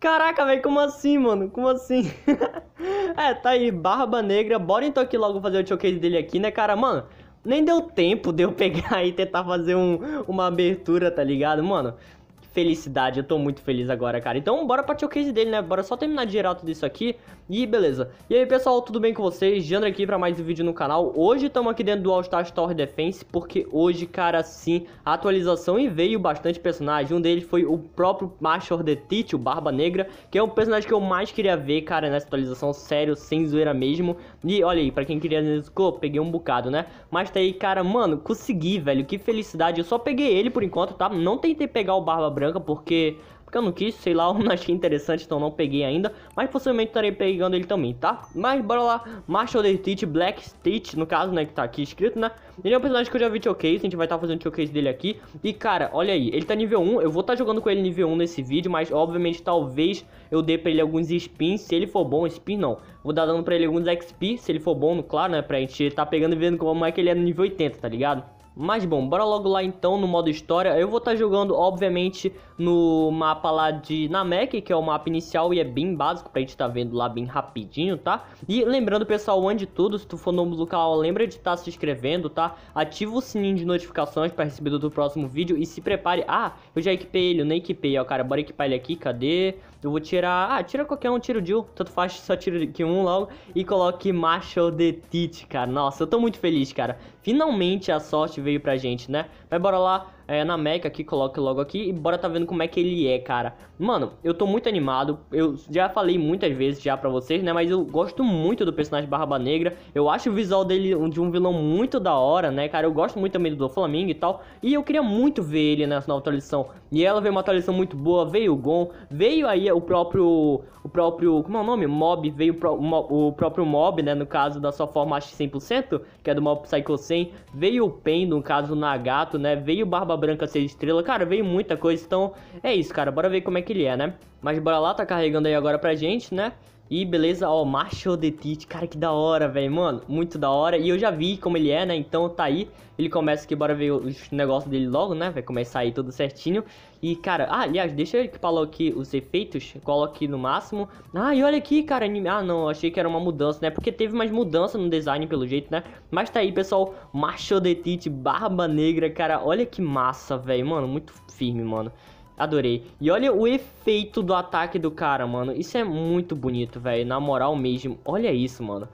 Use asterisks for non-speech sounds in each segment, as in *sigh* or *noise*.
Caraca, velho, como assim, mano? Como assim? *laughs* é, tá aí, Barba Negra. Bora então aqui logo fazer o showcase dele aqui, né, cara? Mano, nem deu tempo de eu *laughs* pegar e tentar fazer um, uma abertura, tá ligado? Mano, felicidade. Eu tô muito feliz agora, cara. Então, bora pra case dele, né? Bora só terminar de gerar tudo isso aqui e beleza. E aí, pessoal, tudo bem com vocês? Jandra aqui pra mais um vídeo no canal. Hoje estamos aqui dentro do All Stars Tower Defense, porque hoje, cara, sim, a atualização e veio bastante personagem. Um deles foi o próprio Machor The Tite, o Barba Negra, que é o personagem que eu mais queria ver, cara, nessa atualização, sério, sem zoeira mesmo. E olha aí, pra quem queria Nezuko, né, peguei um bocado, né? Mas tá aí, cara, mano, consegui, velho, que felicidade. Eu só peguei ele por enquanto, tá? Não tentei pegar o Barba branca, porque, porque eu não quis, sei lá, *laughs* eu não achei interessante, então não peguei ainda. Mas possivelmente estarei pegando ele também, tá? Mas bora lá, Marshall the Stitch, Black Stitch, no caso, né, que tá aqui escrito, né? Ele é um personagem que eu já vi showcase, a gente vai estar tá fazendo showcase dele aqui. E cara, olha aí, ele tá nível 1, eu vou estar tá jogando com ele nível 1 nesse vídeo, mas obviamente talvez eu dê pra ele alguns spins, se ele for bom, spin não. Vou dar dando pra ele alguns XP, se ele for bom, claro, né, pra gente tá pegando e vendo como é que ele é no nível 80, tá ligado? Mas bom, bora logo lá então no modo história. Eu vou estar tá jogando, obviamente, no mapa lá de Namek, que é o mapa inicial e é bem básico pra gente estar tá vendo lá bem rapidinho, tá? E lembrando, pessoal, antes de tudo, se tu for no local, lembra de estar tá se inscrevendo, tá? Ativa o sininho de notificações pra receber do próximo vídeo e se prepare. Ah, eu já equipei ele, eu nem equipei, ó, cara. Bora equipar ele aqui, cadê? Eu vou tirar. Ah, tira qualquer um, tira o Jill. Tanto faz, só tiro que um logo. E coloque Marshall the Teach, cara. Nossa, eu tô muito feliz, cara. Finalmente a sorte veio pra gente, né? Mas bora lá é, na Mecha aqui, coloque logo aqui e bora tá vendo como é que ele é, cara. Mano, eu tô muito animado, eu já falei muitas vezes já pra vocês, né, mas eu gosto muito do personagem Barba Negra, eu acho o visual dele de um vilão muito da hora, né, cara, eu gosto muito também do Flamengo e tal, e eu queria muito ver ele nessa nova atualização, e ela veio uma atualização muito boa, veio o Gon, veio aí o próprio, o próprio, como é o nome? Mob, veio pro, o, próprio Mob, né, no caso da sua forma 100%, que é do Mob Psycho 100, veio o Pen, no caso o Nagato, né, veio o Barba branca 6 estrela Cara, veio muita coisa, então é isso, cara. Bora ver como é que ele é, né? Mas bora lá, tá carregando aí agora pra gente, né? E beleza, ó, Marshall the Teach, cara, que da hora, velho, mano, muito da hora. E eu já vi como ele é, né, então tá aí. Ele começa aqui, bora ver os negócios dele logo, né, vai começar aí tudo certinho. E, cara, ah, aliás, deixa eu que falou aqui os efeitos, coloque no máximo. Ah, e olha aqui, cara, anime... ah, não, achei que era uma mudança, né, porque teve mais mudança no design, pelo jeito, né. Mas tá aí, pessoal, Marshall the Teach, barba negra, cara, olha que massa, velho, mano, muito firme, mano. Adorei. E olha o efeito do ataque do cara, mano. Isso é muito bonito, velho. Na moral mesmo. Olha isso, mano.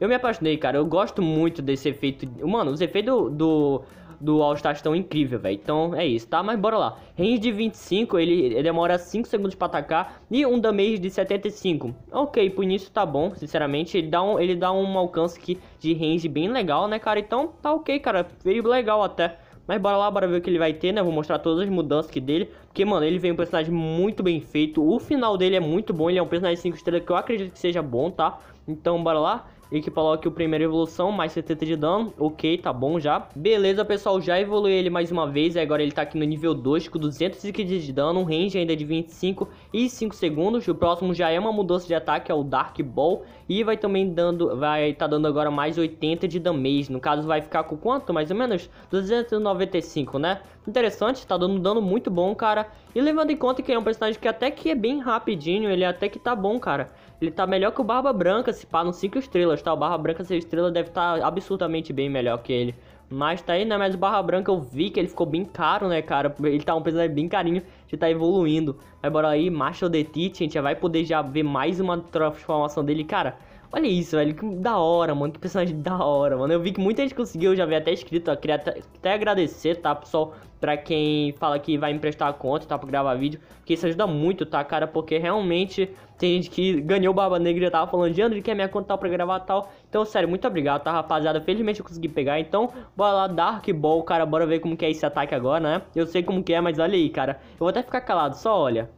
Eu me apaixonei, cara. Eu gosto muito desse efeito. Mano, os efeitos do, do, do All estão incríveis, velho. Então é isso, tá? Mas bora lá. Range de 25, ele, ele demora 5 segundos pra atacar. E um damage de 75. Ok, por isso tá bom, sinceramente. Ele dá um, ele dá um alcance aqui de range bem legal, né, cara? Então tá ok, cara. Veio legal até. Mas bora lá, bora ver o que ele vai ter, né? Vou mostrar todas as mudanças que dele. Porque, mano, ele vem um personagem muito bem feito. O final dele é muito bom. Ele é um personagem 5 estrelas que eu acredito que seja bom, tá? Então, bora lá e que coloque o primeiro evolução, mais 70 de dano. Ok, tá bom já. Beleza, pessoal, já evoluiu ele mais uma vez. Agora ele tá aqui no nível 2 com 215 de dano, um range ainda de 25 e 5 segundos. O próximo já é uma mudança de ataque, é o Dark Ball. E vai também dando, vai tá dando agora mais 80 de damage. No caso vai ficar com quanto? Mais ou menos 295, né? Interessante, tá dando dano muito bom, cara. E levando em conta que é um personagem que até que é bem rapidinho, ele até que tá bom, cara. Ele tá melhor que o Barba Branca, se pá, no 5 estrelas o Barra Branca ser Estrela deve estar tá absurdamente bem melhor que ele. Mas tá aí, né? Mas o Barra Branca eu vi que ele ficou bem caro, né, cara? Ele tá um preço né, bem carinho, já tá evoluindo. Mas bora aí, Marshall The Teach, a gente já vai poder já ver mais uma transformação dele, cara. Olha isso, velho. Que da hora, mano. Que personagem da hora, mano. Eu vi que muita gente conseguiu, eu já vi até escrito. Ó, queria até, até agradecer, tá, pessoal? Pra quem fala que vai emprestar a conta, tá? Pra gravar vídeo. Porque isso ajuda muito, tá, cara? Porque realmente tem gente que ganhou Barba Negra e já tava falando de André, que é minha conta tal pra gravar tal. Então, sério, muito obrigado, tá, rapaziada? Felizmente eu consegui pegar. Então, bora lá, Dark Ball, cara. Bora ver como que é esse ataque agora, né? Eu sei como que é, mas olha aí, cara. Eu vou até ficar calado, só olha.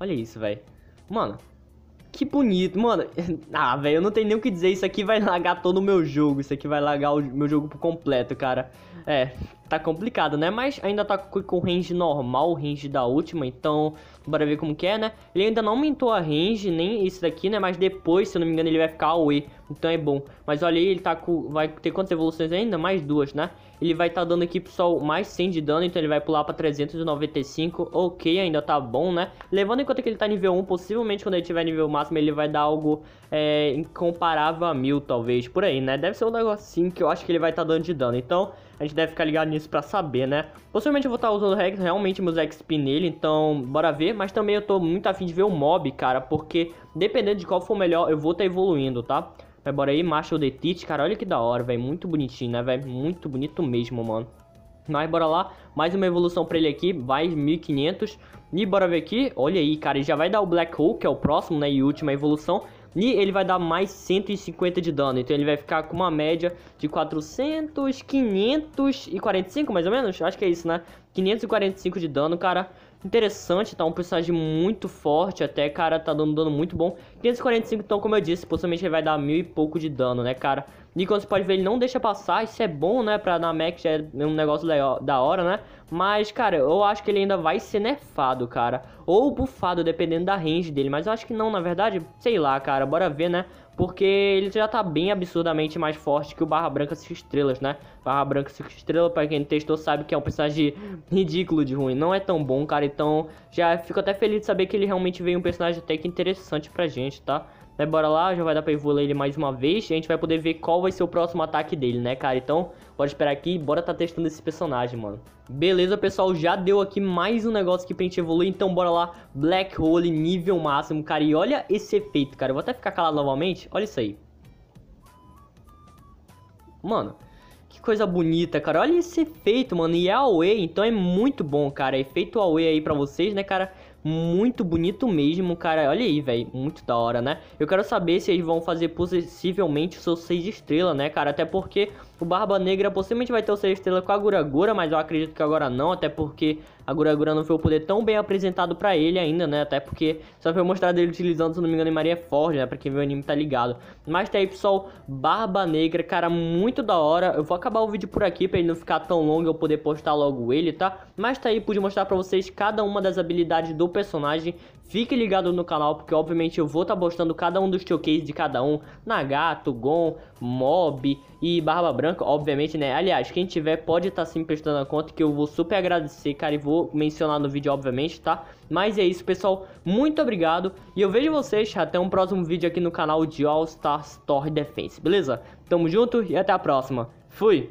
Olha isso, velho. Mano, que bonito, mano. *laughs* Ah, velho, eu não tenho nem o que dizer. Isso aqui vai lagar todo o meu jogo. Isso aqui vai lagar o meu jogo por completo, cara. É, tá complicado, né? Mas ainda tá com range normal, range da última, então bora ver como que é, né? Ele ainda não aumentou a range, nem isso daqui, né? Mas depois, se eu não me engano, ele vai ficar away, então é bom. Mas olha aí, ele tá com... vai ter quantas evoluções ainda? Mais duas, né? Ele vai tá dando aqui, pessoal, mais 100 de dano, então ele vai pular pra 395, ok, ainda tá bom, né? Levando em conta que ele tá nível 1, possivelmente quando ele tiver nível máximo ele vai dar algo é, incomparável a mil, talvez, por aí, né? Deve ser um negócio assim que eu acho que ele vai tá dando de dano, então a gente deve ficar ligado nisso pra saber, né? Possivelmente eu vou estar tá usando Rex, realmente meus XP nele, então bora ver. Mas também eu tô muito afim de ver o mob, cara, porque dependendo de qual for melhor, eu vou estar tá evoluindo, tá? Mas bora aí, Marshall The Teach, cara, olha que da hora, velho, muito bonitinho, né, velho? Muito bonito mesmo, mano. Mas bora lá, mais uma evolução pra ele aqui, vai 1500. E bora ver aqui, olha aí, cara, ele já vai dar o Black Hole, que é o próximo, né, e última evolução. E ele vai dar mais 150 de dano. Então ele vai ficar com uma média de 400, 545 mais ou menos. Acho que é isso, né? 545 de dano, cara. Interessante, tá? Um personagem muito forte até, cara. Tá dando dano muito bom. 545, então, como eu disse, possivelmente ele vai dar mil e pouco de dano, né, cara? E você pode ver, ele não deixa passar. Isso é bom, né? Pra na Mac já é um negócio da hora, né? Mas, cara, eu acho que ele ainda vai ser nerfado, cara. Ou bufado, dependendo da range dele. Mas eu acho que não, na verdade. Sei lá, cara. Bora ver, né? Porque ele já tá bem absurdamente mais forte que o Barra Branca 5 Estrelas, né? Barra Branca 5 Estrelas, pra quem testou, sabe que é um personagem *laughs* ridículo de ruim. Não é tão bom, cara. Então, já fico até feliz de saber que ele realmente veio um personagem até que interessante pra gente, tá? Bora lá, já vai dar pra evoluir ele mais uma vez. E a gente vai poder ver qual vai ser o próximo ataque dele, né, cara? Então, bora esperar aqui bora tá testando esse personagem, mano. Beleza, pessoal, já deu aqui mais um negócio aqui pra gente evoluir, então bora lá, Black Hole nível máximo, cara, e olha esse efeito, cara, eu vou até ficar calado novamente, olha isso aí. Mano, que coisa bonita, cara, olha esse efeito, mano, e é Away, então é muito bom, cara, efeito Away aí pra vocês, né, cara, muito bonito mesmo, cara. Olha aí, velho. Muito da hora, né? Eu quero saber se eles vão fazer possivelmente o seu 6 estrela, né, cara? Até porque o Barba Negra possivelmente vai ter o 6 estrela com a gura gura mas eu acredito que agora não, até porque a Guragura não foi o poder tão bem apresentado para ele ainda, né? Até porque só foi mostrado ele utilizando, se não me engano, em Maria Forge, né? Pra quem viu o anime tá ligado. Mas tá aí, pessoal, Barba Negra, cara, muito da hora. Eu vou acabar o vídeo por aqui pra ele não ficar tão longo e eu poder postar logo ele, tá? Mas tá aí, pude mostrar pra vocês cada uma das habilidades do personagem. Fique ligado no canal porque obviamente eu vou estar tá postando cada um dos showcase de cada um, Nagato, Gon, Mob e Barba Branca, obviamente, né? Aliás, quem tiver pode estar tá se prestando a conta que eu vou super agradecer, cara, e vou mencionar no vídeo, obviamente, tá? Mas é isso, pessoal. Muito obrigado e eu vejo vocês até um próximo vídeo aqui no canal de All Star Torre Defense, beleza? Tamo junto e até a próxima. Fui!